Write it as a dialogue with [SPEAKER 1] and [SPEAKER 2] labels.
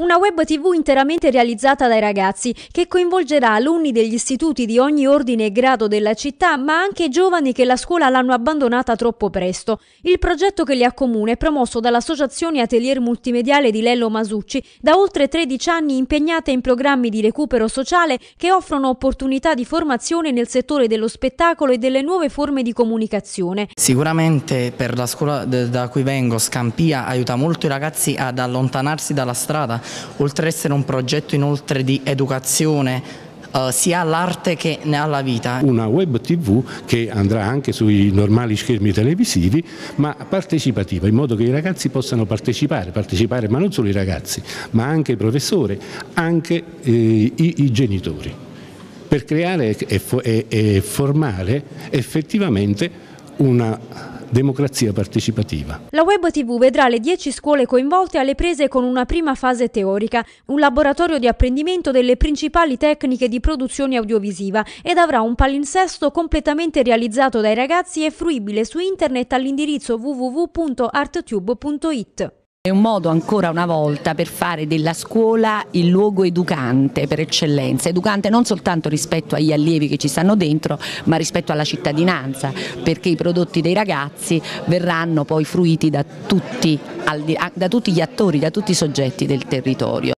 [SPEAKER 1] Una web tv interamente realizzata dai ragazzi che coinvolgerà alunni degli istituti di ogni ordine e grado della città ma anche giovani che la scuola l'hanno abbandonata troppo presto. Il progetto che li accomuna è promosso dall'associazione Atelier Multimediale di Lello Masucci da oltre 13 anni impegnata in programmi di recupero sociale che offrono opportunità di formazione nel settore dello spettacolo e delle nuove forme di comunicazione.
[SPEAKER 2] Sicuramente per la scuola da cui vengo Scampia aiuta molto i ragazzi ad allontanarsi dalla strada oltre ad essere un progetto inoltre di educazione Uh, sia all'arte che
[SPEAKER 3] alla vita. Una web tv che andrà anche sui normali schermi televisivi ma partecipativa in modo che i ragazzi possano partecipare, partecipare ma non solo i ragazzi ma anche i professori, anche eh, i, i genitori per creare e, e, e formare effettivamente una democrazia partecipativa.
[SPEAKER 1] La Web TV vedrà le 10 scuole coinvolte alle prese con una prima fase teorica, un laboratorio di apprendimento delle principali tecniche di produzione audiovisiva ed avrà un palinsesto completamente realizzato dai ragazzi e fruibile su internet all'indirizzo www.arttube.it.
[SPEAKER 4] È un modo ancora una volta per fare della scuola il luogo educante per eccellenza, educante non soltanto rispetto agli allievi che ci stanno dentro ma rispetto alla cittadinanza perché i prodotti dei ragazzi verranno poi fruiti da tutti, da tutti gli attori, da tutti i soggetti del territorio.